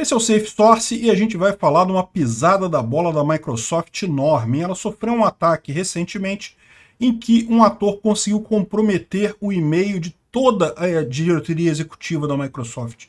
Esse é o Safe Source e a gente vai falar de uma pisada da bola da Microsoft enorme. Ela sofreu um ataque recentemente em que um ator conseguiu comprometer o e-mail de toda a eh, diretoria executiva da Microsoft. O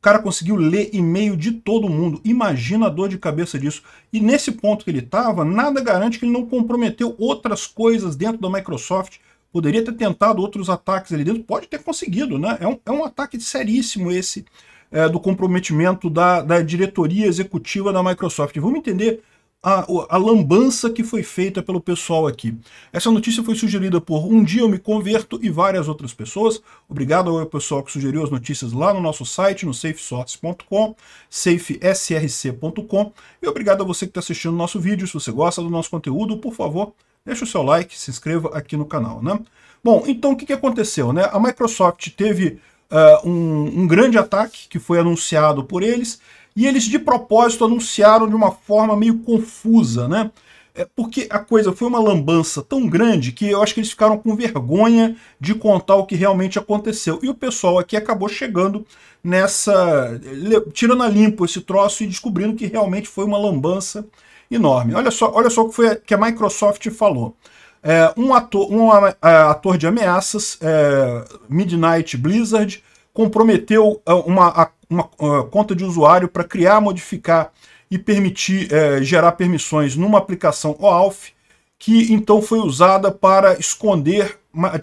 cara conseguiu ler e-mail de todo mundo. Imagina a dor de cabeça disso. E nesse ponto que ele estava, nada garante que ele não comprometeu outras coisas dentro da Microsoft. Poderia ter tentado outros ataques ali dentro, pode ter conseguido, né? É um, é um ataque seríssimo esse é, do comprometimento da, da, diretoria executiva da Microsoft. Vamos entender a, a, lambança que foi feita pelo pessoal aqui. Essa notícia foi sugerida por Um Dia Eu Me Converto e várias outras pessoas. Obrigado ao pessoal que sugeriu as notícias lá no nosso site, no safesource.com, safesrc.com. E obrigado a você que está assistindo o nosso vídeo. Se você gosta do nosso conteúdo, por favor, deixa o seu like, se inscreva aqui no canal, né? Bom, então o que, que aconteceu, né? A Microsoft teve uh, um, um grande ataque que foi anunciado por eles, e eles de propósito anunciaram de uma forma meio confusa, né? É porque a coisa foi uma lambança tão grande que eu acho que eles ficaram com vergonha de contar o que realmente aconteceu. E o pessoal aqui acabou chegando nessa. tirando a limpo esse troço e descobrindo que realmente foi uma lambança enorme. Olha só, olha só o que, foi, que a Microsoft falou. É, um, ator, um é, é, ator de ameaças, é, Midnight Blizzard, comprometeu é, uma, uma, conta de usuário para criar, modificar e permitir gerar permissões numa aplicação OAuth, que então foi usada para esconder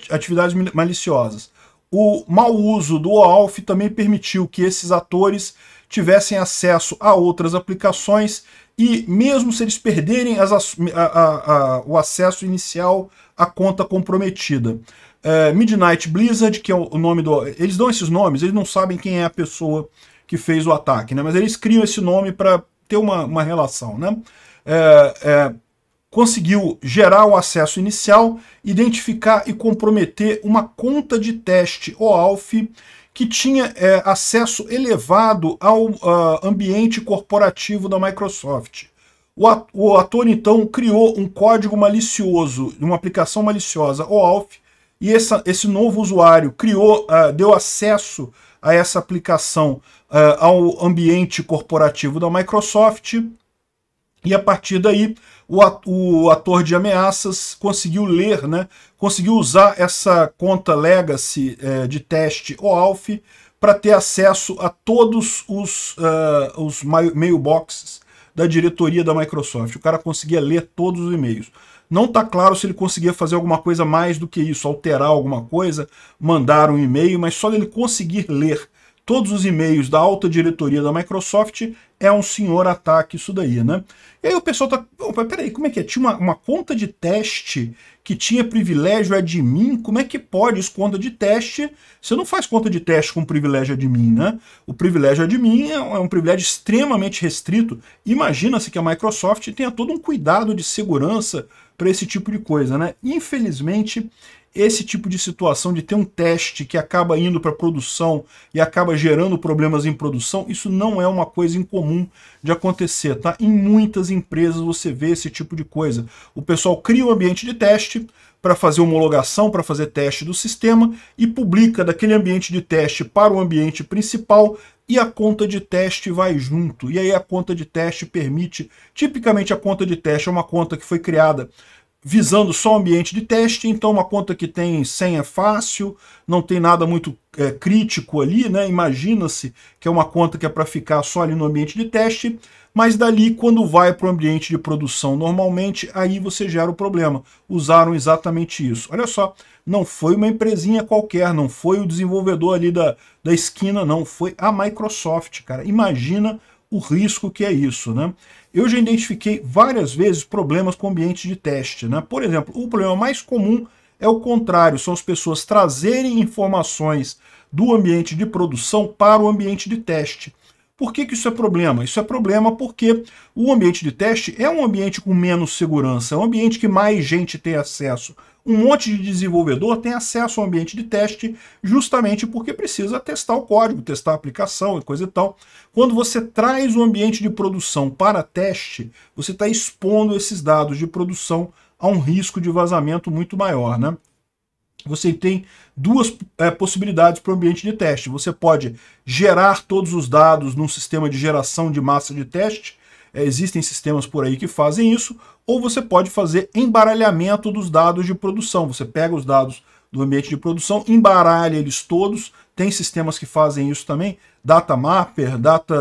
atividades maliciosas. O mau uso do OAuth também permitiu que esses atores tivessem acesso a outras aplicações e mesmo se eles perderem as, a, a, a, o acesso inicial à conta comprometida. É, Midnight Blizzard, que é o nome do... Eles dão esses nomes, eles não sabem quem é a pessoa que fez o ataque, né? mas eles criam esse nome para ter uma, uma relação. Né? É, é, conseguiu gerar o acesso inicial, identificar e comprometer uma conta de teste OAuth que tinha é, acesso elevado ao uh, ambiente corporativo da Microsoft. O ator, então, criou um código malicioso, uma aplicação maliciosa, OAuth, e essa, esse novo usuário criou, uh, deu acesso a essa aplicação uh, ao ambiente corporativo da Microsoft, e a partir daí, o ator de ameaças conseguiu ler, né, conseguiu usar essa conta legacy é, de teste OAuth para ter acesso a todos os, uh, os mailboxes da diretoria da Microsoft. O cara conseguia ler todos os e-mails. Não está claro se ele conseguia fazer alguma coisa mais do que isso, alterar alguma coisa, mandar um e-mail, mas só ele conseguir ler todos os e-mails da alta diretoria da Microsoft, é um senhor ataque isso daí, né? E aí o pessoal tá, opa, peraí, como é que é? Tinha uma, uma conta de teste que tinha privilégio admin, como é que pode isso, conta de teste? Você não faz conta de teste com privilégio admin, né? O privilégio admin é, é um privilégio extremamente restrito. Imagina-se que a Microsoft tenha todo um cuidado de segurança para esse tipo de coisa, né? Infelizmente, esse tipo de situação de ter um teste que acaba indo para produção e acaba gerando problemas em produção, isso não é uma coisa incomum de acontecer, tá? Em muitas empresas você vê esse tipo de coisa. O pessoal cria um ambiente de teste para fazer homologação, para fazer teste do sistema e publica daquele ambiente de teste para o ambiente principal e a conta de teste vai junto. E aí a conta de teste permite, tipicamente a conta de teste é uma conta que foi criada visando só o ambiente de teste, então uma conta que tem senha é fácil, não tem nada muito é, crítico ali, né? Imagina-se que é uma conta que é para ficar só ali no ambiente de teste, mas dali quando vai para o ambiente de produção normalmente, aí você gera o problema. Usaram exatamente isso. Olha só, não foi uma empresinha qualquer, não foi o desenvolvedor ali da, da esquina, não, foi a Microsoft, cara. Imagina o risco que é isso. Né? Eu já identifiquei várias vezes problemas com ambiente de teste. Né? Por exemplo, o problema mais comum é o contrário, são as pessoas trazerem informações do ambiente de produção para o ambiente de teste. Por que, que isso é problema? Isso é problema porque o ambiente de teste é um ambiente com menos segurança, é um ambiente que mais gente tem acesso. Um monte de desenvolvedor tem acesso ao ambiente de teste justamente porque precisa testar o código, testar a aplicação e coisa e tal. Quando você traz o ambiente de produção para teste, você está expondo esses dados de produção a um risco de vazamento muito maior, né? você tem duas é, possibilidades para o ambiente de teste. Você pode gerar todos os dados num sistema de geração de massa de teste, é, existem sistemas por aí que fazem isso, ou você pode fazer embaralhamento dos dados de produção. Você pega os dados do ambiente de produção, embaralha eles todos, tem sistemas que fazem isso também, Data Mapper, Data...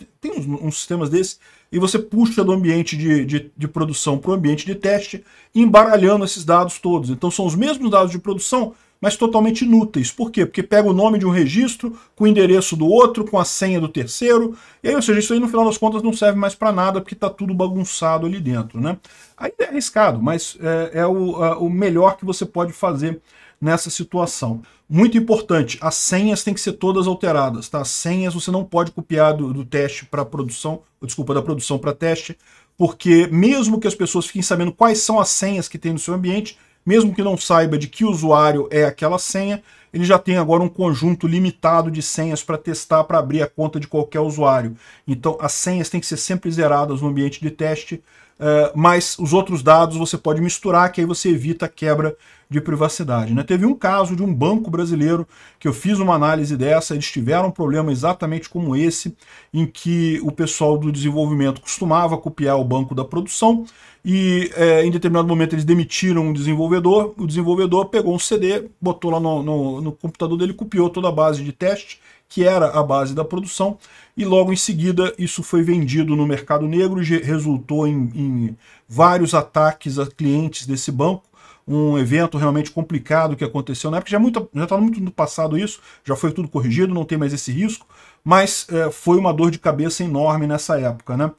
Eh, tem uns, uns sistemas desses e você puxa do ambiente de, de, de produção para o ambiente de teste, embaralhando esses dados todos. Então são os mesmos dados de produção mas totalmente inúteis. Por quê? Porque pega o nome de um registro, com o endereço do outro, com a senha do terceiro, e aí, ou seja, isso aí no final das contas não serve mais para nada, porque está tudo bagunçado ali dentro. Né? Ainda é arriscado, mas é, é o, o melhor que você pode fazer nessa situação. Muito importante, as senhas têm que ser todas alteradas, tá? As senhas você não pode copiar do, do teste para produção, desculpa, da produção para teste, porque mesmo que as pessoas fiquem sabendo quais são as senhas que tem no seu ambiente, mesmo que não saiba de que usuário é aquela senha, ele já tem agora um conjunto limitado de senhas para testar, para abrir a conta de qualquer usuário. Então as senhas têm que ser sempre zeradas no ambiente de teste, uh, mas os outros dados você pode misturar, que aí você evita a quebra de privacidade. Né? Teve um caso de um banco brasileiro que eu fiz uma análise dessa, eles tiveram um problema exatamente como esse, em que o pessoal do desenvolvimento costumava copiar o banco da produção e eh, em determinado momento eles demitiram um desenvolvedor, o desenvolvedor pegou um CD, botou lá no, no, no computador dele, copiou toda a base de teste que era a base da produção, e logo em seguida isso foi vendido no mercado negro resultou em, em vários ataques a clientes desse banco, um evento realmente complicado que aconteceu na época, já é está muito no passado isso, já foi tudo corrigido, não tem mais esse risco, mas é, foi uma dor de cabeça enorme nessa época, né?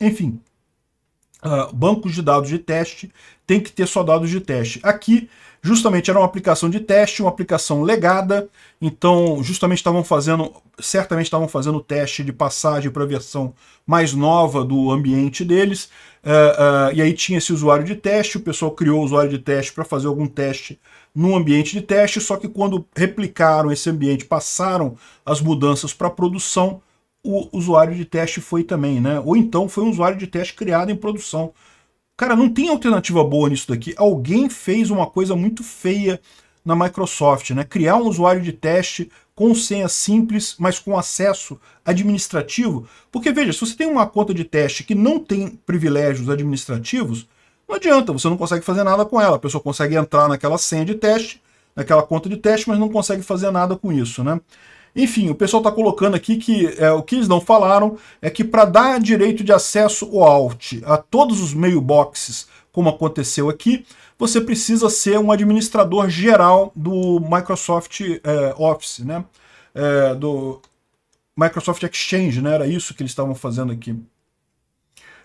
Enfim, uh, bancos de dados de teste, tem que ter só dados de teste. Aqui, justamente, era uma aplicação de teste, uma aplicação legada, então, justamente estavam fazendo, certamente estavam fazendo teste de passagem para a versão mais nova do ambiente deles, uh, uh, e aí tinha esse usuário de teste, o pessoal criou o usuário de teste para fazer algum teste no ambiente de teste, só que quando replicaram esse ambiente, passaram as mudanças para produção, o usuário de teste foi também, né? Ou então foi um usuário de teste criado em produção. Cara, não tem alternativa boa nisso daqui. Alguém fez uma coisa muito feia na Microsoft, né? Criar um usuário de teste com senha simples, mas com acesso administrativo. Porque, veja, se você tem uma conta de teste que não tem privilégios administrativos, não adianta, você não consegue fazer nada com ela. A pessoa consegue entrar naquela senha de teste, naquela conta de teste, mas não consegue fazer nada com isso, né? Enfim, o pessoal está colocando aqui que é, o que eles não falaram é que para dar direito de acesso ao alt a todos os mailboxes, como aconteceu aqui, você precisa ser um administrador geral do Microsoft é, Office, né? É, do Microsoft Exchange, né? Era isso que eles estavam fazendo aqui.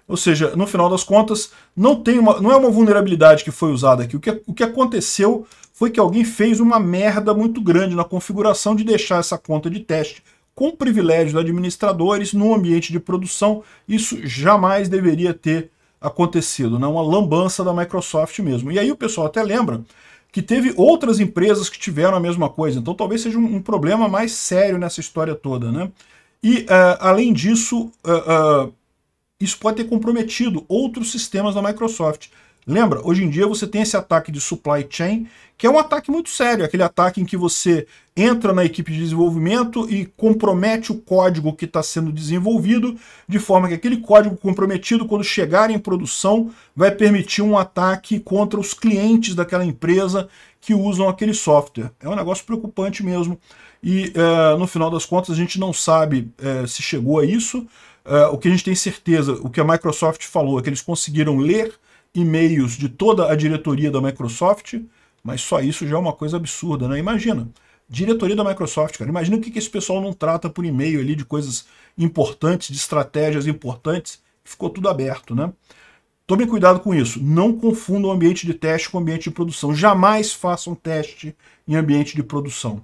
Ou seja, no final das contas, não, tem uma, não é uma vulnerabilidade que foi usada aqui. O que, o que aconteceu foi que alguém fez uma merda muito grande na configuração de deixar essa conta de teste com privilégios de administradores no ambiente de produção. Isso jamais deveria ter acontecido, né? uma lambança da Microsoft mesmo. E aí o pessoal até lembra que teve outras empresas que tiveram a mesma coisa, então talvez seja um, um problema mais sério nessa história toda. Né? E uh, além disso, uh, uh, isso pode ter comprometido outros sistemas da Microsoft. Lembra, hoje em dia você tem esse ataque de supply chain, que é um ataque muito sério, aquele ataque em que você entra na equipe de desenvolvimento e compromete o código que está sendo desenvolvido, de forma que aquele código comprometido, quando chegar em produção, vai permitir um ataque contra os clientes daquela empresa que usam aquele software. É um negócio preocupante mesmo. E, eh, no final das contas, a gente não sabe eh, se chegou a isso, Uh, o que a gente tem certeza, o que a Microsoft falou, é que eles conseguiram ler e-mails de toda a diretoria da Microsoft, mas só isso já é uma coisa absurda, né? Imagina, diretoria da Microsoft, cara, imagina o que, que esse pessoal não trata por e-mail ali de coisas importantes, de estratégias importantes, ficou tudo aberto, né? Tomem cuidado com isso, não confundam ambiente de teste com ambiente de produção, jamais façam teste em ambiente de produção.